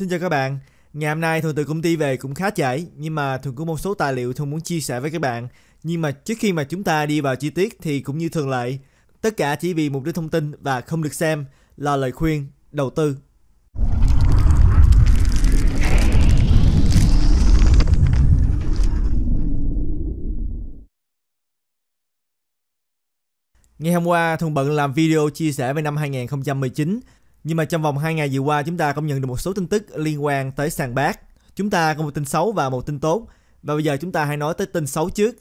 Xin chào các bạn. Ngày hôm nay thường từ công ty về cũng khá trễ, nhưng mà thường có một số tài liệu thường muốn chia sẻ với các bạn. Nhưng mà trước khi mà chúng ta đi vào chi tiết thì cũng như thường lệ, tất cả chỉ vì mục đích thông tin và không được xem là lời khuyên đầu tư. Ngày hôm qua, Thuần bận làm video chia sẻ về năm 2019 nhưng mà trong vòng 2 ngày vừa qua chúng ta cũng nhận được một số tin tức liên quan tới sàn bát. Chúng ta có một tin xấu và một tin tốt. Và bây giờ chúng ta hãy nói tới tin xấu trước.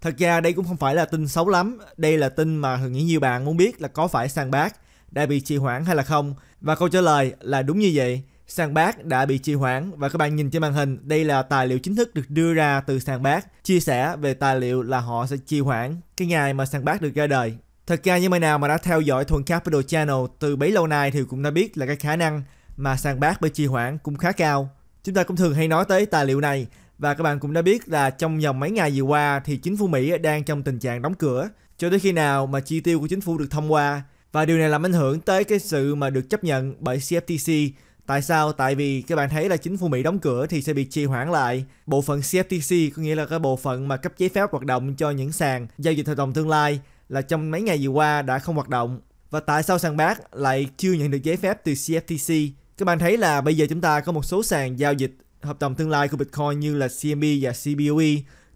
Thật ra đây cũng không phải là tin xấu lắm, đây là tin mà thường nghĩ nhiều bạn muốn biết là có phải sàn bát đã bị trì hoãn hay là không. Và câu trả lời là đúng như vậy. Sàn bát đã bị trì hoãn và các bạn nhìn trên màn hình, đây là tài liệu chính thức được đưa ra từ sàn bát chia sẻ về tài liệu là họ sẽ trì hoãn cái ngày mà sàn bát được ra đời. Thật ra những bạn nào mà đã theo dõi Thuần Capital Channel từ bấy lâu nay thì cũng đã biết là cái khả năng mà sàn bác bị trì hoãn cũng khá cao. Chúng ta cũng thường hay nói tới tài liệu này và các bạn cũng đã biết là trong vòng mấy ngày vừa qua thì chính phủ Mỹ đang trong tình trạng đóng cửa cho tới khi nào mà chi tiêu của chính phủ được thông qua và điều này làm ảnh hưởng tới cái sự mà được chấp nhận bởi CFTC. Tại sao? Tại vì các bạn thấy là chính phủ Mỹ đóng cửa thì sẽ bị trì hoãn lại. Bộ phận CFTC có nghĩa là cái bộ phận mà cấp giấy phép hoạt động cho những sàn giao dịch hợp đồng tương lai là trong mấy ngày vừa qua đã không hoạt động và tại sao sàn bác lại chưa nhận được giấy phép từ CFTC? Các bạn thấy là bây giờ chúng ta có một số sàn giao dịch hợp đồng tương lai của Bitcoin như là CMB và CBOE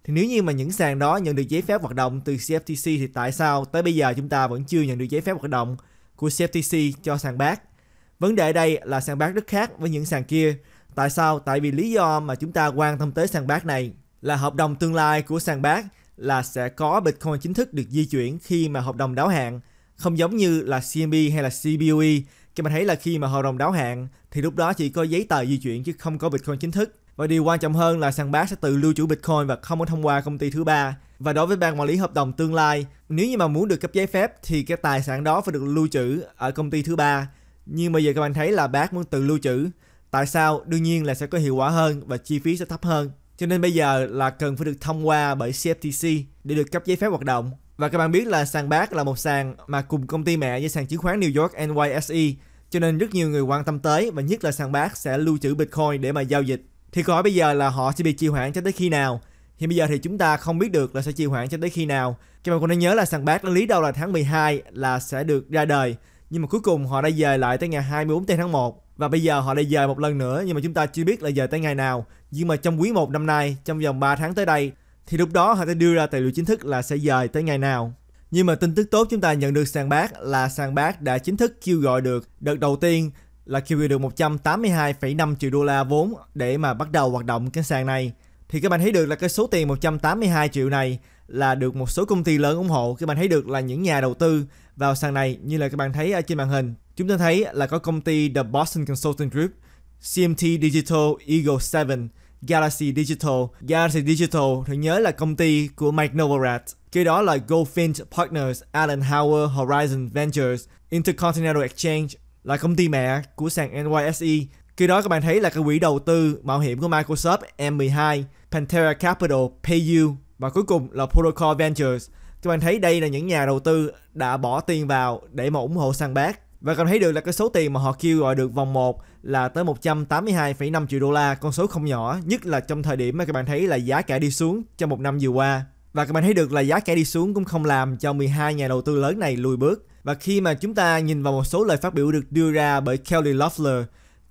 thì nếu như mà những sàn đó nhận được giấy phép hoạt động từ CFTC thì tại sao tới bây giờ chúng ta vẫn chưa nhận được giấy phép hoạt động của CFTC cho sàn bác? Vấn đề ở đây là sàn bác rất khác với những sàn kia. Tại sao? Tại vì lý do mà chúng ta quan tâm tới sàn bác này là hợp đồng tương lai của sàn bác là sẽ có Bitcoin chính thức được di chuyển khi mà hợp đồng đáo hạn, không giống như là CMB hay là CBOE. Các bạn thấy là khi mà hợp đồng đáo hạn thì lúc đó chỉ có giấy tờ di chuyển chứ không có Bitcoin chính thức. Và điều quan trọng hơn là sàn bán sẽ tự lưu trữ Bitcoin và không có thông qua công ty thứ ba. Và đối với ban quản lý hợp đồng tương lai, nếu như mà muốn được cấp giấy phép thì cái tài sản đó phải được lưu trữ ở công ty thứ ba. Nhưng bây giờ các bạn thấy là bác muốn tự lưu trữ. Tại sao? Đương nhiên là sẽ có hiệu quả hơn và chi phí sẽ thấp hơn. Cho nên bây giờ là cần phải được thông qua bởi CFTC để được cấp giấy phép hoạt động. Và các bạn biết là sàn BAT là một sàn mà cùng công ty mẹ với sàn chứng khoán New York NYSE cho nên rất nhiều người quan tâm tới và nhất là sàn bác sẽ lưu trữ Bitcoin để mà giao dịch. Thì câu bây giờ là họ sẽ bị trì hoãn cho tới khi nào? Hiện bây giờ thì chúng ta không biết được là sẽ trì hoãn cho tới khi nào. Các bạn cũng nên nhớ là sàn bác lý đâu là tháng 12 là sẽ được ra đời. Nhưng mà cuối cùng họ đã về lại tới ngày 24 tháng 1 và bây giờ họ lại dời một lần nữa nhưng mà chúng ta chưa biết là dời tới ngày nào nhưng mà trong quý 1 năm nay trong vòng 3 tháng tới đây thì lúc đó họ sẽ đưa ra tài liệu chính thức là sẽ dời tới ngày nào nhưng mà tin tức tốt chúng ta nhận được sàn bác là sàn bác đã chính thức kêu gọi được đợt đầu tiên là kêu gọi được 182,5 triệu đô la vốn để mà bắt đầu hoạt động cái sàn này thì các bạn thấy được là cái số tiền 182 triệu này là được một số công ty lớn ủng hộ các bạn thấy được là những nhà đầu tư vào sàn này như là các bạn thấy ở trên màn hình chúng ta thấy là có công ty The Boston Consulting Group CMT Digital Eagle 7 Galaxy Digital Galaxy Digital thì nhớ là công ty của Mike Novogratz kế đó là Goldfinch Partners Alan Howard Horizon Ventures Intercontinental Exchange là công ty mẹ của sàn NYSE khi đó các bạn thấy là cái quỹ đầu tư mạo hiểm của Microsoft M12, Pantera Capital, PayU và cuối cùng là Protocol Ventures. Các bạn thấy đây là những nhà đầu tư đã bỏ tiền vào để mà ủng hộ săn bác. Và cảm thấy được là cái số tiền mà họ kêu gọi được vòng 1 là tới 182,5 triệu đô la, con số không nhỏ, nhất là trong thời điểm mà các bạn thấy là giá cả đi xuống trong một năm vừa qua. Và các bạn thấy được là giá cả đi xuống cũng không làm cho 12 nhà đầu tư lớn này lùi bước. Và khi mà chúng ta nhìn vào một số lời phát biểu được đưa ra bởi Kelly Loeffler,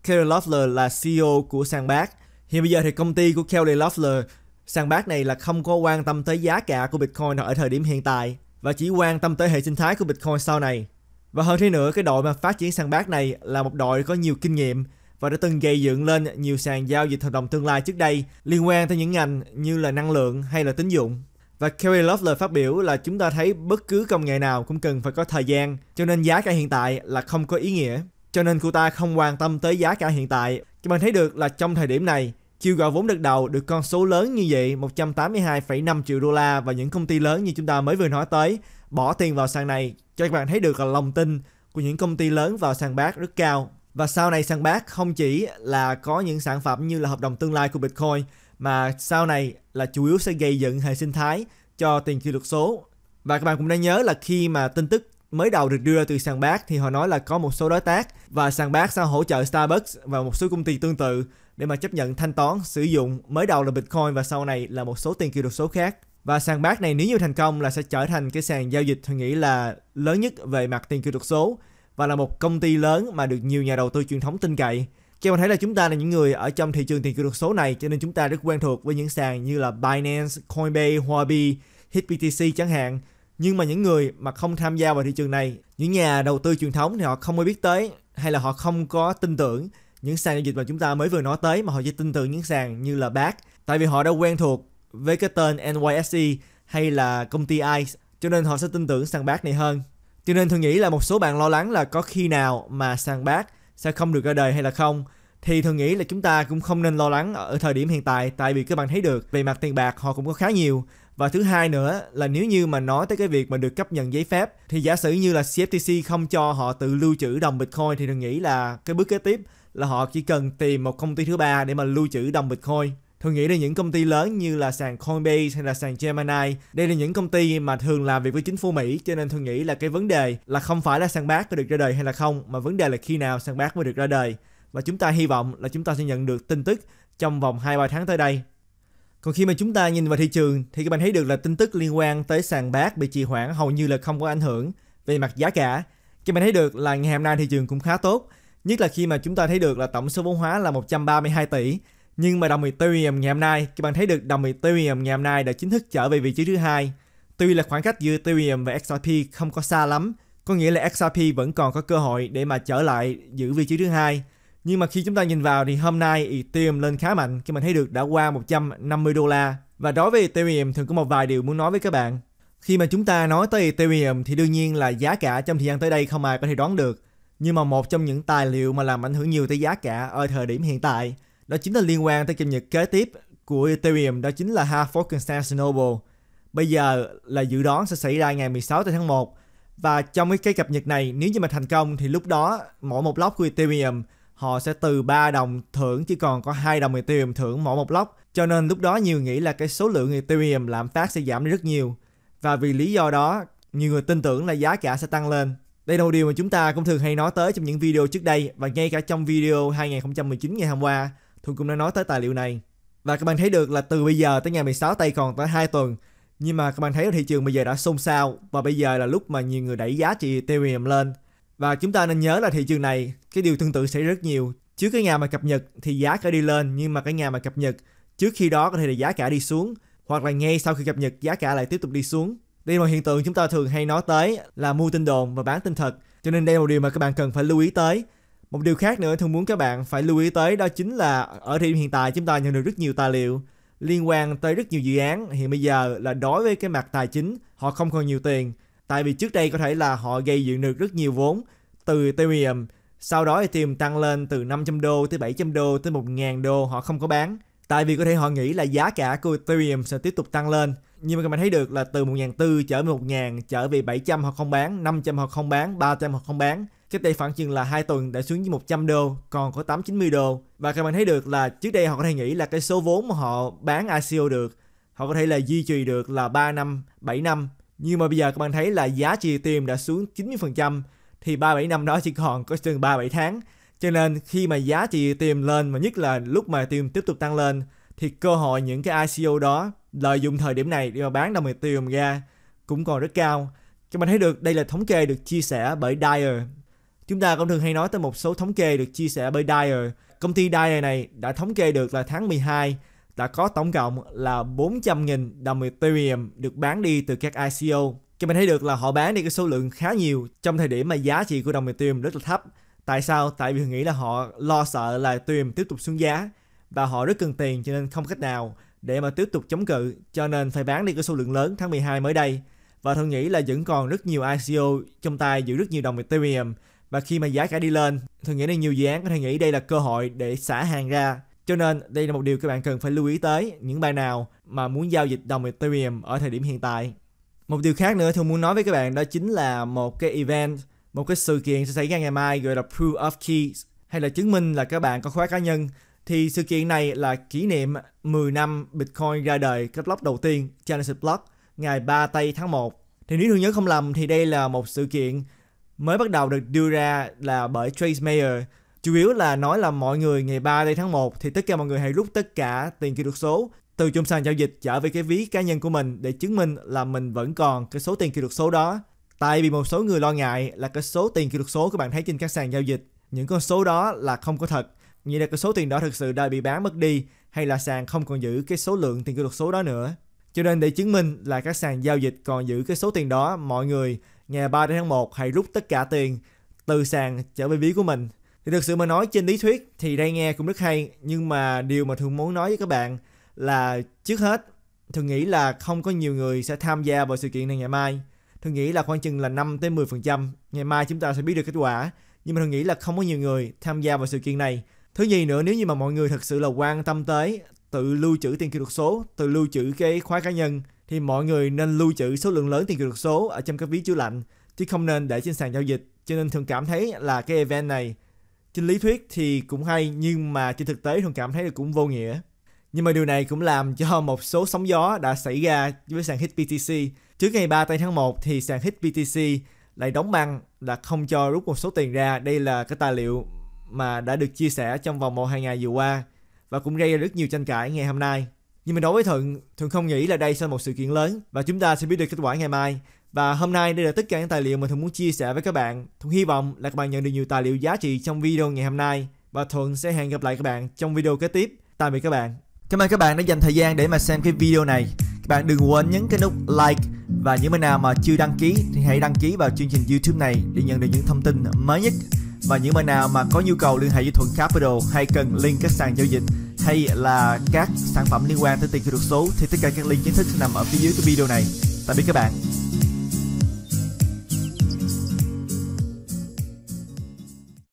Kelly Loeffler là CEO của sàn Bác. Hiện bây giờ thì công ty của Kelly Loeffler Sàn bác này là không có quan tâm tới giá cả của Bitcoin ở thời điểm hiện tại và chỉ quan tâm tới hệ sinh thái của Bitcoin sau này. Và hơn thế nữa, cái đội mà phát triển sàn bác này là một đội có nhiều kinh nghiệm và đã từng gây dựng lên nhiều sàn giao dịch hợp đồng tương lai trước đây liên quan tới những ngành như là năng lượng hay là tín dụng. Và Kerry Loeffler phát biểu là chúng ta thấy bất cứ công nghệ nào cũng cần phải có thời gian, cho nên giá cả hiện tại là không có ý nghĩa. Cho nên cô ta không quan tâm tới giá cả hiện tại. Các bạn thấy được là trong thời điểm này, chiều gọi vốn đợt đầu được con số lớn như vậy 182,5 triệu đô la và những công ty lớn như chúng ta mới vừa nói tới bỏ tiền vào sàn này cho các bạn thấy được là lòng tin của những công ty lớn vào sàn bác rất cao. Và sau này sàn bác không chỉ là có những sản phẩm như là hợp đồng tương lai của Bitcoin mà sau này là chủ yếu sẽ gây dựng hệ sinh thái cho tiền kỷ luật số. Và các bạn cũng nên nhớ là khi mà tin tức mới đầu được đưa ra từ sàn bác thì họ nói là có một số đối tác và sàn bác sẽ hỗ trợ Starbucks và một số công ty tương tự để mà chấp nhận thanh toán sử dụng mới đầu là Bitcoin và sau này là một số tiền kỹ thuật số khác. Và sàn bác này nếu như thành công là sẽ trở thành cái sàn giao dịch tôi nghĩ là lớn nhất về mặt tiền kỹ thuật số và là một công ty lớn mà được nhiều nhà đầu tư truyền thống tin cậy. Cho mình thấy là chúng ta là những người ở trong thị trường tiền kỹ thuật số này cho nên chúng ta rất quen thuộc với những sàn như là Binance, Coinbase, Huobi, HitBTC chẳng hạn nhưng mà những người mà không tham gia vào thị trường này những nhà đầu tư truyền thống thì họ không mới biết tới hay là họ không có tin tưởng những sàn giao dịch mà chúng ta mới vừa nói tới mà họ chỉ tin tưởng những sàn như là BAC tại vì họ đã quen thuộc với cái tên NYSE hay là công ty ICE cho nên họ sẽ tin tưởng sàn BAC này hơn cho nên thường nghĩ là một số bạn lo lắng là có khi nào mà sàn BAC sẽ không được ra đời hay là không thì thường nghĩ là chúng ta cũng không nên lo lắng ở thời điểm hiện tại tại vì các bạn thấy được về mặt tiền bạc họ cũng có khá nhiều và thứ hai nữa là nếu như mà nói tới cái việc mà được cấp nhận giấy phép thì giả sử như là CFTC không cho họ tự lưu trữ đồng Bitcoin thì đừng nghĩ là cái bước kế tiếp là họ chỉ cần tìm một công ty thứ ba để mà lưu trữ đồng Bitcoin Thường nghĩ đến những công ty lớn như là sàn Coinbase hay là sàn Gemini. Đây là những công ty mà thường làm việc với chính phủ Mỹ cho nên thường nghĩ là cái vấn đề là không phải là sàn bác có được ra đời hay là không mà vấn đề là khi nào sàn bác mới được ra đời. Và chúng ta hy vọng là chúng ta sẽ nhận được tin tức trong vòng 2-3 tháng tới đây còn khi mà chúng ta nhìn vào thị trường thì các bạn thấy được là tin tức liên quan tới sàn bát bị trì hoãn hầu như là không có ảnh hưởng về mặt giá cả. Các bạn thấy được là ngày hôm nay thị trường cũng khá tốt, nhất là khi mà chúng ta thấy được là tổng số vốn hóa là 132 tỷ. Nhưng mà đồng Ethereum ngày hôm nay, các bạn thấy được đồng Ethereum ngày hôm nay đã chính thức trở về vị trí thứ hai. Tuy là khoảng cách giữa Ethereum và XRP không có xa lắm, có nghĩa là XRP vẫn còn có cơ hội để mà trở lại giữ vị trí thứ hai nhưng mà khi chúng ta nhìn vào thì hôm nay Ethereum lên khá mạnh khi mình thấy được đã qua 150 đô la. Và đối với Ethereum thường có một vài điều muốn nói với các bạn. Khi mà chúng ta nói tới Ethereum thì đương nhiên là giá cả trong thời gian tới đây không ai có thể đoán được. Nhưng mà một trong những tài liệu mà làm ảnh hưởng nhiều tới giá cả ở thời điểm hiện tại đó chính là liên quan tới cập nhật kế tiếp của Ethereum đó chính là hard fork Constance Bây giờ là dự đoán sẽ xảy ra ngày 16 tháng 1 và trong cái cập nhật này nếu như mà thành công thì lúc đó mỗi một block của Ethereum họ sẽ từ 3 đồng thưởng chỉ còn có 2 đồng Ethereum thưởng mỗi một lốc. Cho nên lúc đó nhiều nghĩ là cái số lượng Ethereum lạm phát sẽ giảm rất nhiều. Và vì lý do đó, nhiều người tin tưởng là giá cả sẽ tăng lên. Đây là một điều mà chúng ta cũng thường hay nói tới trong những video trước đây và ngay cả trong video 2019 ngày hôm qua, tôi cũng đã nói tới tài liệu này. Và các bạn thấy được là từ bây giờ tới ngày 16 tây còn tới 2 tuần. Nhưng mà các bạn thấy thị trường bây giờ đã xôn xao và bây giờ là lúc mà nhiều người đẩy giá trị Ethereum lên. Và chúng ta nên nhớ là thị trường này cái điều tương tự xảy rất nhiều. Trước cái nhà mà cập nhật thì giá cả đi lên nhưng mà cái nhà mà cập nhật trước khi đó có thể là giá cả đi xuống hoặc là ngay sau khi cập nhật giá cả lại tiếp tục đi xuống. Đây là một hiện tượng chúng ta thường hay nói tới là mua tin đồn và bán tin thật. Cho nên đây là một điều mà các bạn cần phải lưu ý tới. Một điều khác nữa thường muốn các bạn phải lưu ý tới đó chính là ở thời điểm hiện tại chúng ta nhận được rất nhiều tài liệu liên quan tới rất nhiều dự án hiện bây giờ là đối với cái mặt tài chính họ không còn nhiều tiền Tại vì trước đây có thể là họ gây dựng được rất nhiều vốn từ Ethereum, sau đó Ethereum tăng lên từ 500 đô tới 700 đô tới 1.000 đô họ không có bán. Tại vì có thể họ nghĩ là giá cả của Ethereum sẽ tiếp tục tăng lên. Nhưng mà các bạn thấy được là từ 1.400 trở về 1.000, trở về 700 họ không bán, 500 họ không bán, 300 họ không bán. Cách đây khoảng chừng là 2 tuần đã xuống dưới 100 đô, còn có 8 90 đô. Và các bạn thấy được là trước đây họ có thể nghĩ là cái số vốn mà họ bán ICO được, họ có thể là duy trì được là 3 năm, 7 năm. Nhưng mà bây giờ các bạn thấy là giá trị tim đã xuống 90% thì 37 năm đó chỉ còn có chừng 37 tháng. Cho nên khi mà giá trị tìm lên và nhất là lúc mà tìm tiếp tục tăng lên thì cơ hội những cái ICO đó lợi dụng thời điểm này để mà bán đồng tiền ra cũng còn rất cao. Các bạn thấy được đây là thống kê được chia sẻ bởi Dyer. Chúng ta cũng thường hay nói tới một số thống kê được chia sẻ bởi Dyer. Công ty Dyer này đã thống kê được là tháng 12 đã có tổng cộng là 400.000 đồng Ethereum được bán đi từ các ICO. Cho mình thấy được là họ bán đi cái số lượng khá nhiều trong thời điểm mà giá trị của đồng Ethereum rất là thấp. Tại sao? Tại vì nghĩ là họ lo sợ là Ethereum tiếp tục xuống giá và họ rất cần tiền cho nên không cách nào để mà tiếp tục chống cự cho nên phải bán đi cái số lượng lớn tháng 12 mới đây. Và thường nghĩ là vẫn còn rất nhiều ICO trong tay giữ rất nhiều đồng Ethereum và khi mà giá cả đi lên, thường nghĩ là nhiều dự án có thể nghĩ đây là cơ hội để xả hàng ra cho nên đây là một điều các bạn cần phải lưu ý tới những bạn nào mà muốn giao dịch đồng Ethereum ở thời điểm hiện tại. Một điều khác nữa thường muốn nói với các bạn đó chính là một cái event, một cái sự kiện sẽ xảy ra ngày mai gọi là Proof of Keys hay là chứng minh là các bạn có khóa cá nhân. Thì sự kiện này là kỷ niệm 10 năm Bitcoin ra đời cái block đầu tiên Genesis Block ngày 3 tây tháng 1. Thì nếu tôi nhớ không lầm thì đây là một sự kiện mới bắt đầu được đưa ra là bởi Trace Mayer chủ yếu là nói là mọi người ngày 30 tháng 1 thì tất cả mọi người hãy rút tất cả tiền kỹ thuật số từ chung sàn giao dịch trở về cái ví cá nhân của mình để chứng minh là mình vẫn còn cái số tiền kỹ thuật số đó. Tại vì một số người lo ngại là cái số tiền kỹ thuật số các bạn thấy trên các sàn giao dịch, những con số đó là không có thật. Nghĩa là cái số tiền đó thực sự đã bị bán mất đi hay là sàn không còn giữ cái số lượng tiền kỹ thuật số đó nữa. Cho nên để chứng minh là các sàn giao dịch còn giữ cái số tiền đó, mọi người ngày 3 tháng 1 hãy rút tất cả tiền từ sàn trở về ví của mình thì thực sự mà nói trên lý thuyết thì đây nghe cũng rất hay nhưng mà điều mà thường muốn nói với các bạn là trước hết thường nghĩ là không có nhiều người sẽ tham gia vào sự kiện này ngày mai. Thường nghĩ là khoảng chừng là 5 tới 10%, ngày mai chúng ta sẽ biết được kết quả. Nhưng mà thường nghĩ là không có nhiều người tham gia vào sự kiện này. Thứ gì nữa nếu như mà mọi người thật sự là quan tâm tới tự lưu trữ tiền kỹ thuật số, tự lưu trữ cái khóa cá nhân thì mọi người nên lưu trữ số lượng lớn tiền kỹ thuật số ở trong các ví chứa lạnh chứ không nên để trên sàn giao dịch. Cho nên thường cảm thấy là cái event này trên lý thuyết thì cũng hay nhưng mà trên thực tế thường cảm thấy là cũng vô nghĩa nhưng mà điều này cũng làm cho một số sóng gió đã xảy ra với sàn HitBTC. Trước ngày 3 tây tháng 1 thì sàn HitBTC lại đóng băng là không cho rút một số tiền ra. Đây là cái tài liệu mà đã được chia sẻ trong vòng một hai ngày vừa qua và cũng gây ra rất nhiều tranh cãi ngày hôm nay. Nhưng mà đối với Thuận, Thuận không nghĩ là đây sẽ là một sự kiện lớn và chúng ta sẽ biết được kết quả ngày mai. Và hôm nay đây là tất cả những tài liệu mà Thuận muốn chia sẻ với các bạn. Thuận hy vọng là các bạn nhận được nhiều tài liệu giá trị trong video ngày hôm nay. Và Thuận sẽ hẹn gặp lại các bạn trong video kế tiếp. Tạm biệt các bạn. Cảm ơn các bạn đã dành thời gian để mà xem cái video này. Các bạn đừng quên nhấn cái nút like và những bạn nào mà chưa đăng ký thì hãy đăng ký vào chương trình YouTube này để nhận được những thông tin mới nhất. Và những bạn nào mà có nhu cầu liên hệ với Thuận Capital hay cần link các sàn giao dịch hay là các sản phẩm liên quan tới tiền kỹ thuật số thì tất cả các link chính thức sẽ nằm ở phía dưới cái video này. Tạm biệt các bạn.